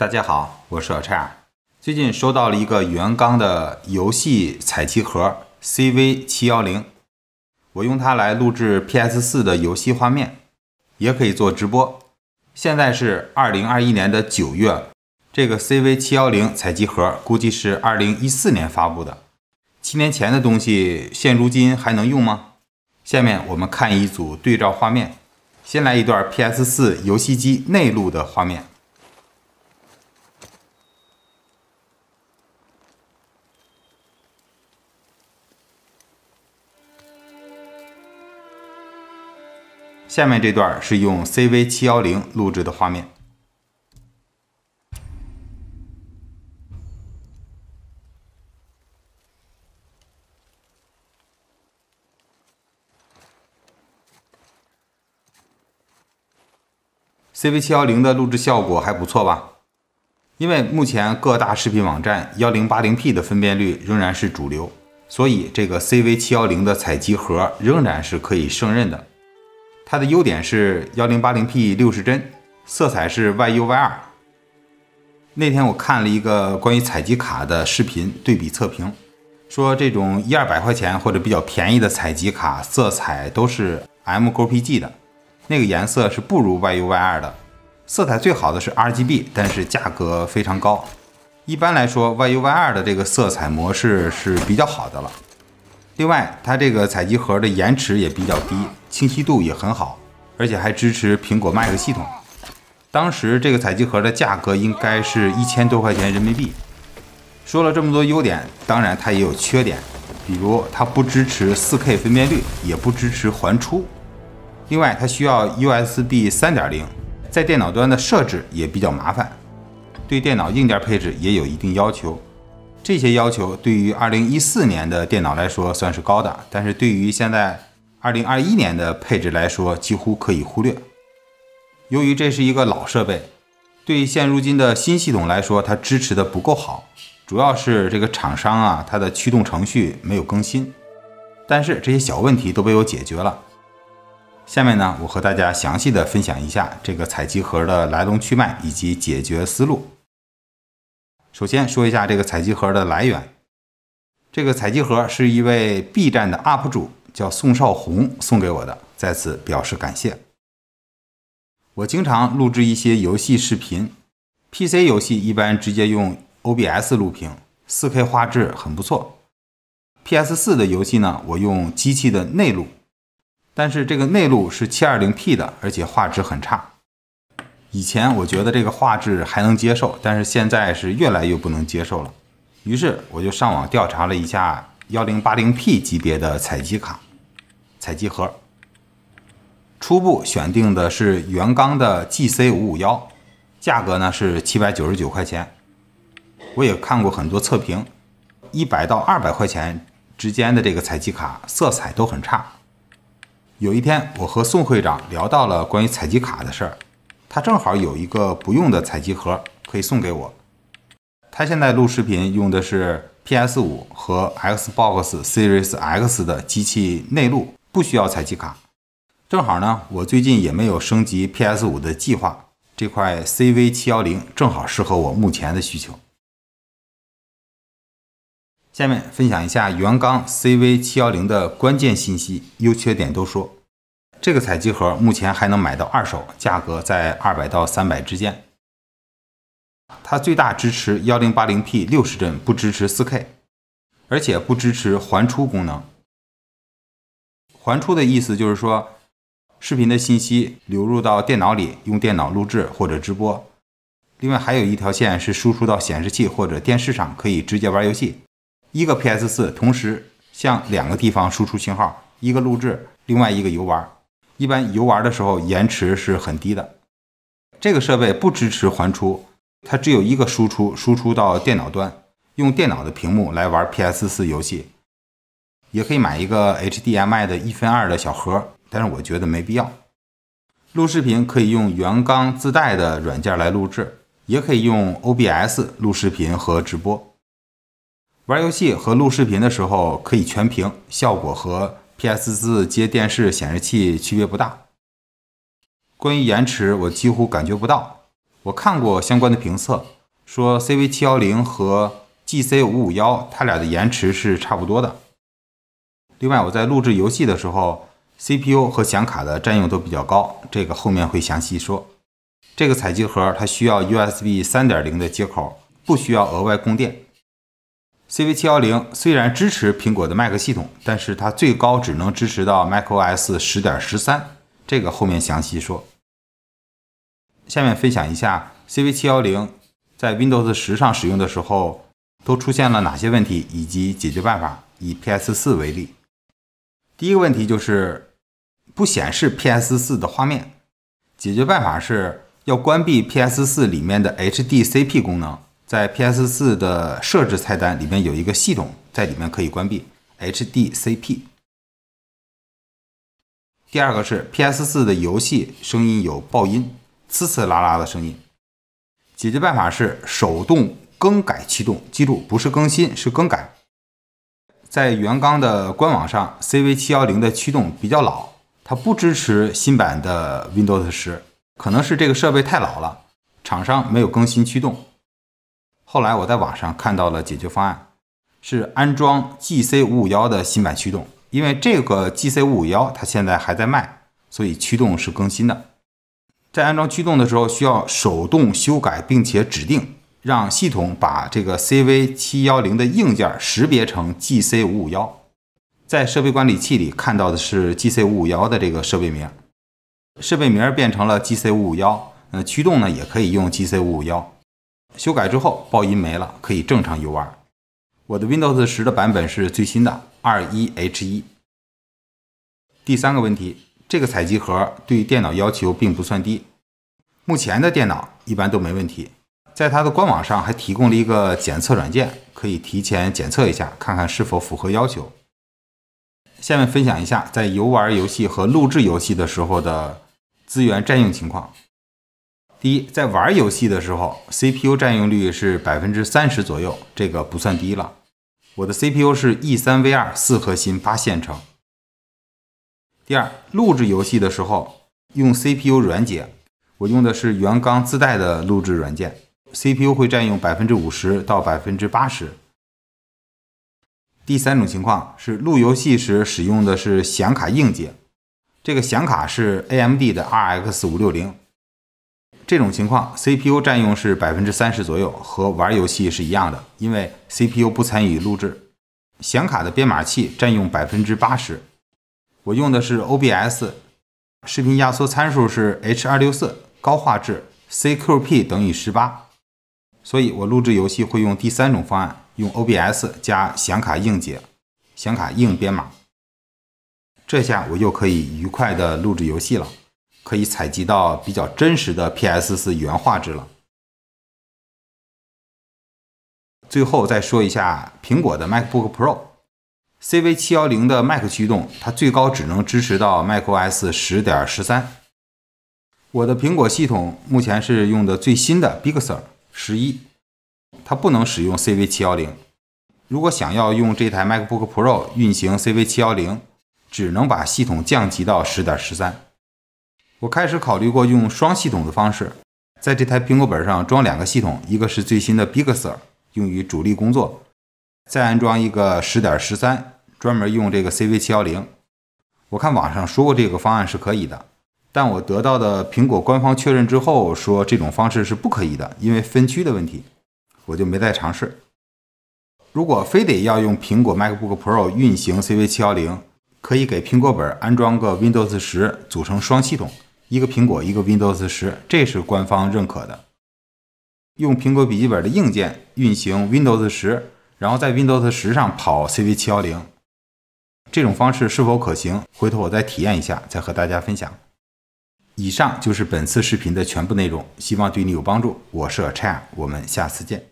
大家好，我是小叉。最近收到了一个原钢的游戏采集盒 CV 七幺零，我用它来录制 PS 四的游戏画面，也可以做直播。现在是二零二一年的九月，这个 CV 七幺零采集盒估计是二零一四年发布的，七年前的东西现如今还能用吗？下面我们看一组对照画面，先来一段 PS 四游戏机内录的画面。下面这段是用 CV 七幺零录制的画面。CV 七幺零的录制效果还不错吧？因为目前各大视频网站幺零八零 P 的分辨率仍然是主流，所以这个 CV 七幺零的采集盒仍然是可以胜任的。它的优点是幺零八零 P 六十帧，色彩是 y u Y 二。那天我看了一个关于采集卡的视频对比测评，说这种一二百块钱或者比较便宜的采集卡，色彩都是 M Go PG 的，那个颜色是不如 y u Y 二的。色彩最好的是 RGB，但是价格非常高。一般来说 y u Y 二的这个色彩模式是比较好的了。另外，它这个采集盒的延迟也比较低。清晰度也很好，而且还支持苹果 Mac 系统。当时这个采集盒的价格应该是一千多块钱人民币。说了这么多优点，当然它也有缺点，比如它不支持 4K 分辨率，也不支持环出。另外，它需要 USB 3.0，在电脑端的设置也比较麻烦，对电脑硬件配置也有一定要求。这些要求对于2014年的电脑来说算是高的，但是对于现在，二零二一年的配置来说，几乎可以忽略。由于这是一个老设备，对现如今的新系统来说，它支持的不够好，主要是这个厂商啊，它的驱动程序没有更新。但是这些小问题都被我解决了。下面呢，我和大家详细的分享一下这个采集盒的来龙去脉以及解决思路。首先说一下这个采集盒的来源，这个采集盒是一位 B 站的 UP 主。叫宋少红送给我的，在此表示感谢。我经常录制一些游戏视频，PC 游戏一般直接用 OBS 录屏，4K 画质很不错。PS4 的游戏呢，我用机器的内录，但是这个内录是 720P 的，而且画质很差。以前我觉得这个画质还能接受，但是现在是越来越不能接受了。于是我就上网调查了一下。幺零八零 P 级别的采集卡、采集盒，初步选定的是原钢的 GC 五五幺，价格呢是七百九十九块钱。我也看过很多测评，一百到二百块钱之间的这个采集卡色彩都很差。有一天，我和宋会长聊到了关于采集卡的事儿，他正好有一个不用的采集盒可以送给我。他现在录视频用的是。PS5 和 Xbox Series X 的机器内陆不需要采集卡，正好呢，我最近也没有升级 PS5 的计划，这块 CV 七幺零正好适合我目前的需求。下面分享一下原刚 CV 七幺零的关键信息，优缺点都说。这个采集盒目前还能买到二手，价格在二百到三百之间。它最大支持幺零八零 P 六十帧，不支持四 K，而且不支持环出功能。环出的意思就是说，视频的信息流入到电脑里，用电脑录制或者直播。另外还有一条线是输出到显示器或者电视上，可以直接玩游戏。一个 PS 四同时向两个地方输出信号，一个录制，另外一个游玩。一般游玩的时候延迟是很低的。这个设备不支持环出。它只有一个输出，输出到电脑端，用电脑的屏幕来玩 PS 四游戏，也可以买一个 HDMI 的一分二的小盒，但是我觉得没必要。录视频可以用原缸自带的软件来录制，也可以用 OBS 录视频和直播。玩游戏和录视频的时候可以全屏，效果和 PS 四接电视显示器区别不大。关于延迟，我几乎感觉不到。我看过相关的评测，说 CV 七幺零和 GC 五五幺它俩的延迟是差不多的。另外我在录制游戏的时候，CPU 和显卡的占用都比较高，这个后面会详细说。这个采集盒它需要 USB 三点零的接口，不需要额外供电。CV 七幺零虽然支持苹果的 Mac 系统，但是它最高只能支持到 MacOS 十点十三，这个后面详细说。下面分享一下 CV 七幺零在 Windows 十上使用的时候都出现了哪些问题以及解决办法，以 PS 四为例。第一个问题就是不显示 PS 四的画面，解决办法是要关闭 PS 四里面的 HDCP 功能，在 PS 四的设置菜单里面有一个系统在里面可以关闭 HDCP。第二个是 PS 四的游戏声音有爆音。呲呲啦啦的声音，解决办法是手动更改驱动，记住不是更新是更改。在原缸的官网上，CV 七幺零的驱动比较老，它不支持新版的 Windows 十，可能是这个设备太老了，厂商没有更新驱动。后来我在网上看到了解决方案，是安装 GC 五五幺的新版驱动，因为这个 GC 五五幺它现在还在卖，所以驱动是更新的。在安装驱动的时候，需要手动修改并且指定，让系统把这个 CV 七幺零的硬件识别成 GC 五五幺。在设备管理器里看到的是 GC 五五幺的这个设备名，设备名变成了 GC 五五幺。嗯，驱动呢也可以用 GC 五五幺。修改之后，报音没了，可以正常游玩。我的 Windows 十的版本是最新的 21H1。第三个问题。这个采集盒对电脑要求并不算低，目前的电脑一般都没问题。在它的官网上还提供了一个检测软件，可以提前检测一下，看看是否符合要求。下面分享一下在游玩游戏和录制游戏的时候的资源占用情况。第一，在玩游戏的时候，CPU 占用率是百分之三十左右，这个不算低了。我的 CPU 是 E3V2 四核心八线程。第二，录制游戏的时候用 CPU 软解，我用的是原刚自带的录制软件，CPU 会占用百分之五十到百分之八十。第三种情况是录游戏时使用的是显卡硬解，这个显卡是 AMD 的 RX 五六零，这种情况 CPU 占用是百分之三十左右，和玩游戏是一样的，因为 CPU 不参与录制，显卡的编码器占用百分之八十。我用的是 OBS，视频压缩参数是 H.264 高画质，CQP 等于十八，所以我录制游戏会用第三种方案，用 OBS 加显卡硬解，显卡硬编码。这下我又可以愉快的录制游戏了，可以采集到比较真实的 PS 四原画质了。最后再说一下苹果的 MacBook Pro。C V 七幺零的 Mac 驱动，它最高只能支持到 MacOS 十点十三。我的苹果系统目前是用的最新的 Big Sur 十一，它不能使用 C V 七幺零。如果想要用这台 MacBook Pro 运行 C V 七幺零，只能把系统降级到十点十三。我开始考虑过用双系统的方式，在这台苹果本上装两个系统，一个是最新的 Big Sur 用于主力工作。再安装一个十点十三，专门用这个 C V 七幺零。我看网上说过这个方案是可以的，但我得到的苹果官方确认之后说这种方式是不可以的，因为分区的问题，我就没再尝试。如果非得要用苹果 Macbook Pro 运行 C V 七幺零，可以给苹果本安装个 Windows 十，组成双系统，一个苹果，一个 Windows 十，这是官方认可的。用苹果笔记本的硬件运行 Windows 十。然后在 Windows 十上跑 CV 七幺零，这种方式是否可行？回头我再体验一下，再和大家分享。以上就是本次视频的全部内容，希望对你有帮助。我是 c h a i 我们下次见。